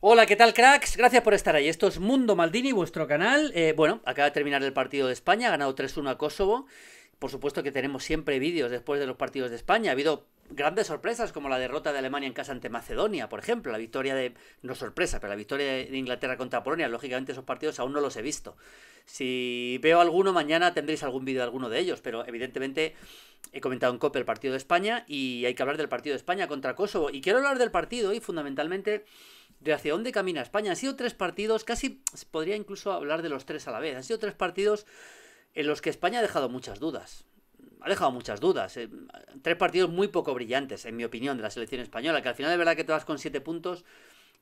Hola, ¿qué tal cracks? Gracias por estar ahí. Esto es Mundo Maldini, vuestro canal. Eh, bueno, acaba de terminar el partido de España, ha ganado 3-1 a Kosovo. Por supuesto que tenemos siempre vídeos después de los partidos de España. Ha habido grandes sorpresas como la derrota de Alemania en casa ante Macedonia, por ejemplo, la victoria de no sorpresa, pero la victoria de Inglaterra contra Polonia, lógicamente esos partidos aún no los he visto. Si veo alguno mañana tendréis algún vídeo de alguno de ellos, pero evidentemente he comentado en COPE el partido de España y hay que hablar del partido de España contra Kosovo y quiero hablar del partido y fundamentalmente de hacia dónde camina España. Han sido tres partidos, casi podría incluso hablar de los tres a la vez. Han sido tres partidos en los que España ha dejado muchas dudas. Ha dejado muchas dudas. Eh, tres partidos muy poco brillantes, en mi opinión, de la selección española, que al final de verdad que te vas con siete puntos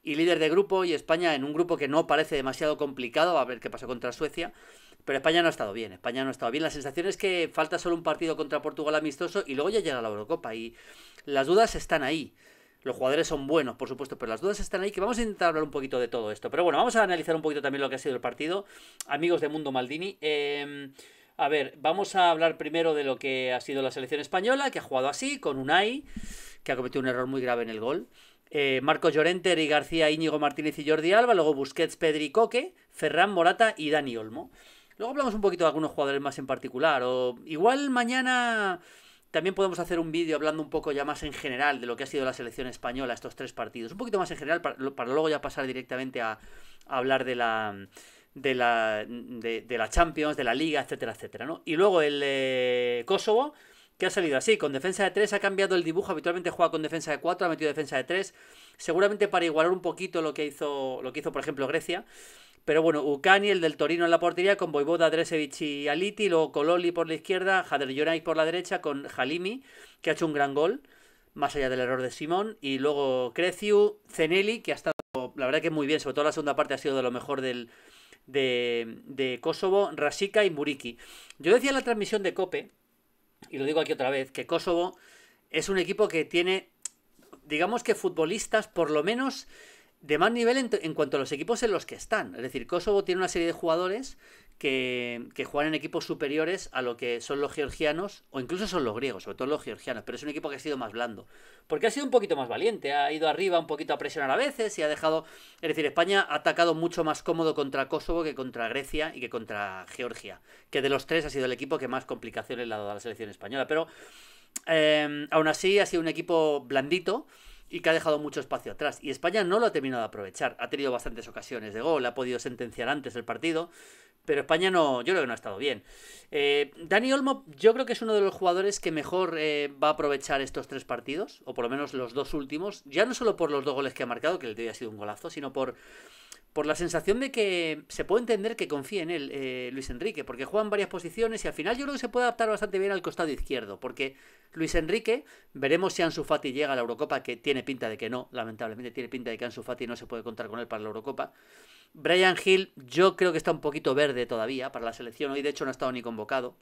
y líder de grupo y España en un grupo que no parece demasiado complicado, a ver qué pasa contra Suecia, pero España no ha estado bien, España no ha estado bien, la sensación es que falta solo un partido contra Portugal amistoso y luego ya llega la Eurocopa y las dudas están ahí. Los jugadores son buenos, por supuesto, pero las dudas están ahí, que vamos a intentar hablar un poquito de todo esto. Pero bueno, vamos a analizar un poquito también lo que ha sido el partido. Amigos de Mundo Maldini. Em, a ver, vamos a hablar primero de lo que ha sido la selección española, que ha jugado así, con Unai, que ha cometido un error muy grave en el gol. Eh, Marco Llorente, y García, Íñigo Martínez y Jordi Alba, luego Busquets, Pedri Coque, Ferran Morata y Dani Olmo. Luego hablamos un poquito de algunos jugadores más en particular, o igual mañana también podemos hacer un vídeo hablando un poco ya más en general de lo que ha sido la selección española, estos tres partidos. Un poquito más en general para, luego ya pasar directamente a, hablar de la, de la, de, la Champions, de la Liga, etcétera, etcétera. ¿no? Y luego el eh, Kosovo, que ha salido así, con defensa de 3, ha cambiado el dibujo, habitualmente juega con defensa de 4, ha metido defensa de 3, seguramente para igualar un poquito lo que hizo, lo que hizo por ejemplo, Grecia. Pero bueno, Ucani, el del Torino en la portería, con Voivoda, Dresevich y Aliti, luego Cololi por la izquierda, Jader por la derecha, con Halimi, que ha hecho un gran gol, más allá del error de Simón, y luego Creciu, Zeneli, que ha estado, la verdad que muy bien, sobre todo la segunda parte ha sido de lo mejor del, de, de Kosovo, Rasika y Muriki. Yo decía en la transmisión de Cope, y lo digo aquí otra vez, que Kosovo es un equipo que tiene, digamos que futbolistas, por lo menos de más nivel en, cuanto a los equipos en los que están. Es decir, Kosovo tiene una serie de jugadores que, que, juegan en equipos superiores a lo que son los georgianos, o incluso son los griegos, sobre todo los georgianos, pero es un equipo que ha sido más blando. Porque ha sido un poquito más valiente, ha ido arriba un poquito a presionar a veces y ha dejado... Es decir, España ha atacado mucho más cómodo contra Kosovo que contra Grecia y que contra Georgia, que de los tres ha sido el equipo que más complicaciones le ha dado a la selección española. Pero em, aún así ha sido un equipo blandito y que ha dejado mucho espacio atrás. Y España no lo ha terminado de aprovechar. Ha tenido bastantes ocasiones de gol, ha podido sentenciar antes el partido, pero España no, yo creo que no ha estado bien. Eh, Dani Olmo, yo creo que es uno de los jugadores que mejor eh, va a aprovechar estos tres partidos, o por lo menos los dos últimos, ya no solo por los dos goles que ha marcado, que el día ha sido un golazo, sino por por la sensación de que se puede entender que confíe en él eh, Luis Enrique, porque juega en varias posiciones y al final yo creo que se puede adaptar bastante bien al costado izquierdo, porque Luis Enrique, veremos si Ansu Fati llega a la Eurocopa, que tiene pinta de que no, lamentablemente tiene pinta de que Ansu Fati no se puede contar con él para la Eurocopa. Brian Hill yo creo que está un poquito verde todavía para la selección, hoy de hecho no ha estado ni convocado.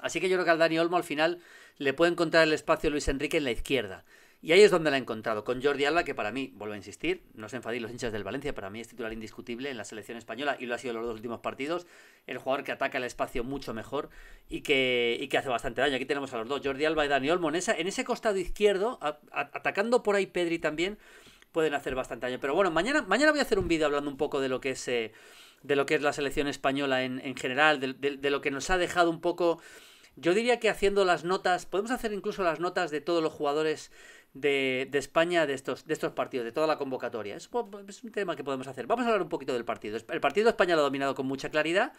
Así que yo creo que al Dani Olmo al final le puede encontrar el espacio Luis Enrique en la izquierda. Y ahí es donde la he encontrado, con Jordi Alba, que para mí, vuelvo a insistir, no se enfadéis los hinchas del Valencia, para mí es titular indiscutible en la selección española y lo ha sido en los dos últimos partidos. El jugador que ataca el espacio mucho mejor y que, que hace bastante daño. Aquí tenemos a los dos, Jordi Alba y Dani Olmo. En, ese costado izquierdo, atacando por ahí Pedri también, pueden hacer bastante daño. Pero bueno, mañana, mañana voy a hacer un vídeo hablando un poco de lo que es. Eh, de lo que es la selección española en, general, de lo que nos ha dejado un poco yo diría que haciendo las notas, podemos hacer incluso las notas de todos los jugadores de, España de estos, de estos partidos, de toda la convocatoria. Es, es un tema que podemos hacer. Vamos a hablar un poquito del partido. El partido de España lo ha dominado con mucha claridad.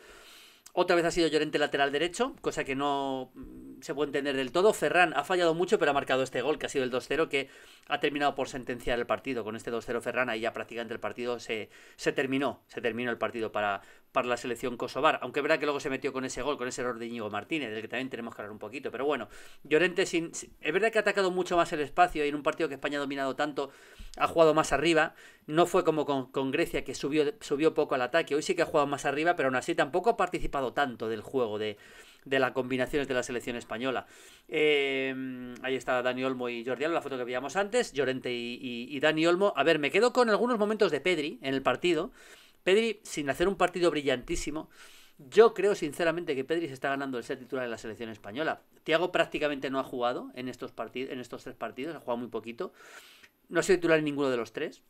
Otra vez ha sido Llorente lateral derecho, cosa que no mm, se puede entender del todo. Ferran ha fallado mucho, pero ha marcado este gol, que ha sido el 2-0, que ha terminado por sentenciar el partido. Con este 2-0 Ferran, ahí ya prácticamente el partido se, se terminó. Se terminó el partido para, para la selección kosovar. Aunque es verdad que luego se metió con ese gol, con ese error de Íñigo Martínez, del que también tenemos que hablar un poquito. Pero bueno, Llorente sin, es verdad que ha atacado mucho más el espacio y en un partido que España ha dominado tanto ha jugado más arriba. No fue como con, Grecia, que subió, subió poco al ataque. Hoy sí que ha jugado más arriba, pero aún así tampoco ha participado tanto del juego de, las combinaciones de la selección española. Em, ahí está Dani Olmo y Jordi la foto que veíamos antes. Llorente y, Dani Olmo. A ver, me quedo con algunos momentos de Pedri en el partido. Pedri, sin hacer un partido brillantísimo. Yo creo sinceramente que Pedri se está ganando el ser titular de la selección española. Tiago prácticamente no ha jugado en estos, en estos tres partidos, ha jugado muy poquito no ha sido titular en ninguno de los tres.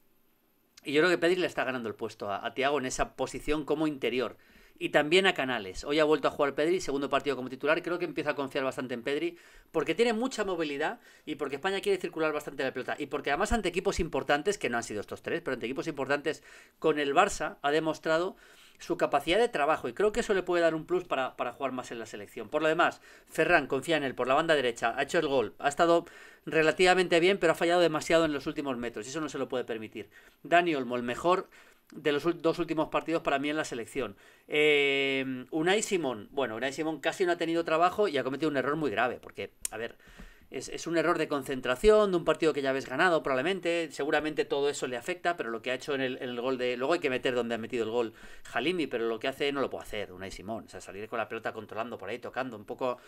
Y yo creo que Pedri le está ganando el puesto a, a Tiago en esa posición como interior. Y también a Canales. Hoy ha vuelto a jugar Pedri, segundo partido como titular. Creo que empieza a confiar bastante en Pedri porque tiene mucha movilidad y porque España quiere circular bastante la pelota. Y porque además ante equipos importantes, que no han sido estos tres, pero ante equipos importantes con el Barça, ha demostrado su capacidad de trabajo y creo que eso le puede dar un plus para, jugar más en la selección. Por lo demás, Ferran confía en él por la banda derecha, ha hecho el gol, ha estado relativamente bien pero ha fallado demasiado en los últimos metros y eso no se lo puede permitir. Dani Olmo, el mejor de los dos últimos partidos para mí en la selección. Eh, Unai Simón, bueno, Unai Simón casi no ha tenido trabajo y ha cometido un error muy grave porque, a ver es, un error de concentración de un partido que ya habéis ganado, probablemente. Seguramente todo eso le afecta, pero lo que ha hecho en el, gol de. Luego hay que meter donde ha metido el gol Halimi, pero lo que hace no lo puede hacer Unai Simón. O sea, salir con la pelota controlando por ahí, tocando. Un poco,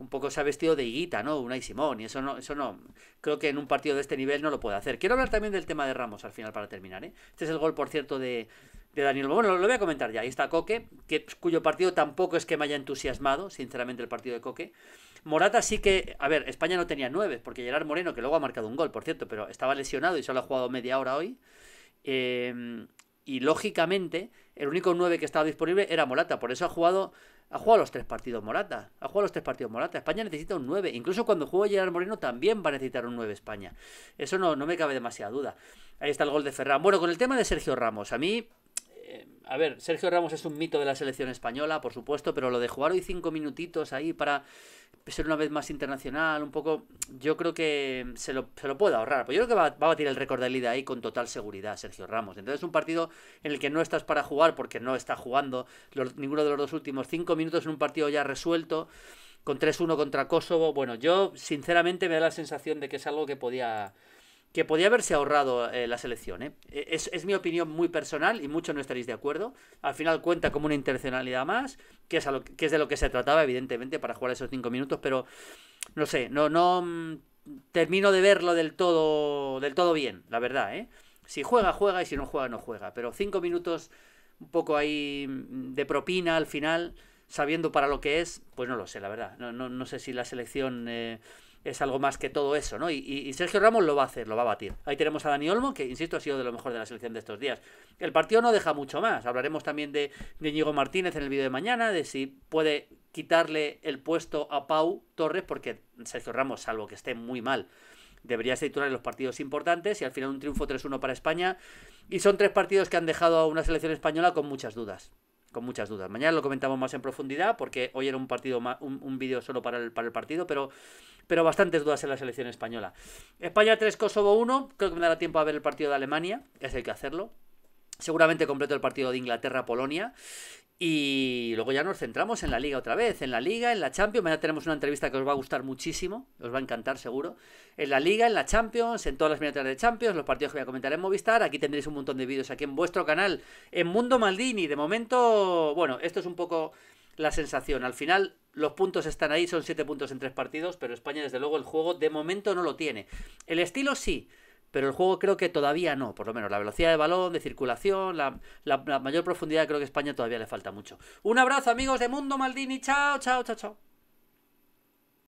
un poco se ha vestido de higuita, ¿no? Unai Simón. Y eso no, eso no. Creo que en un partido de este nivel no lo puede hacer. Quiero hablar también del tema de Ramos al final para terminar, ¿eh? Este es el gol, por cierto, de, Daniel. Bueno, lo voy a comentar ya. Ahí está Coque, que, cuyo partido tampoco es que me haya entusiasmado, sinceramente, el partido de Coque. Morata sí que, a ver, España no tenía nueve, porque Gerard Moreno, que luego ha marcado un gol, por cierto, pero estaba lesionado y solo ha jugado media hora hoy. Em, y lógicamente, el único nueve que estaba disponible era Morata, por eso ha jugado ha jugado los tres partidos Morata. Ha jugado los tres partidos Morata. España necesita un 9. Incluso cuando juegue Gerard Moreno también va a necesitar un 9 España. Eso no, no me cabe demasiada duda. Ahí está el gol de Ferran. Bueno, con el tema de Sergio Ramos. A mí eh, a ver, Sergio Ramos es un mito de la selección española, por supuesto, pero lo de jugar hoy cinco minutitos ahí para ser una vez más internacional, un poco, yo creo que se lo, se puede ahorrar. Pues yo creo que va, a batir el récord de Liga ahí con total seguridad, Sergio Ramos. Entonces, un partido en el que no estás para jugar porque no está jugando ninguno de los dos últimos cinco minutos en un partido ya resuelto con 3-1 contra Kosovo. Bueno, yo sinceramente me da la sensación de que es algo que podía que podía haberse ahorrado eh, la selección. ¿eh? E-, es, mi opinión muy personal y muchos no estaréis de acuerdo. Al final cuenta como una internacionalidad más, que es, a lo, que es de lo que se trataba, evidentemente, para jugar esos cinco minutos, pero no sé, no, no mm, termino de verlo del todo, del todo bien, la verdad. ¿eh? Si juega, juega y si no juega, no juega. Pero cinco minutos un poco ahí mm, de propina al final, sabiendo para lo que es, pues no lo sé, la verdad. No, no sé si la selección es algo más que todo eso, ¿no? Y, Sergio Ramos lo va a hacer, lo va a batir. Ahí tenemos a Dani Olmo, que insisto, ha sido de lo mejor de la selección de estos días. El partido no deja mucho más. Hablaremos también de, Diego Martínez en el vídeo de mañana, de si puede quitarle el puesto a Pau Torres, porque Sergio Ramos, salvo que esté muy mal, debería ser titular en los partidos importantes y al final un triunfo 3-1 para España. Y son tres partidos que han dejado a una selección española con muchas dudas con muchas dudas. Mañana lo comentamos más en profundidad porque hoy era un partido un, vídeo solo para el, para el partido, pero, pero bastantes dudas en la selección española. España 3, Kosovo 1, creo que me dará tiempo a ver el partido de Alemania, es el que hacerlo, Seguramente completo el partido de Inglaterra-Polonia. Y luego ya nos centramos en la liga otra vez, en la liga, en la Champions. Mañana tenemos una entrevista que os va a gustar muchísimo, os va a encantar seguro. En la liga, en la Champions, en todas las miniaturas de Champions, los partidos que voy a comentar en Movistar. Aquí tendréis un montón de vídeos aquí en vuestro canal, en Mundo Maldini. De momento, bueno, esto es un poco la sensación. Al final, los puntos están ahí, son 7 puntos en 3 partidos, pero España, desde luego, el juego de momento no lo tiene. El estilo sí pero el juego creo que todavía no, por lo menos. La velocidad de balón, de circulación, la, mayor profundidad creo que España todavía le falta mucho. Un abrazo amigos de Mundo Maldini, chao, chao, chao, chao.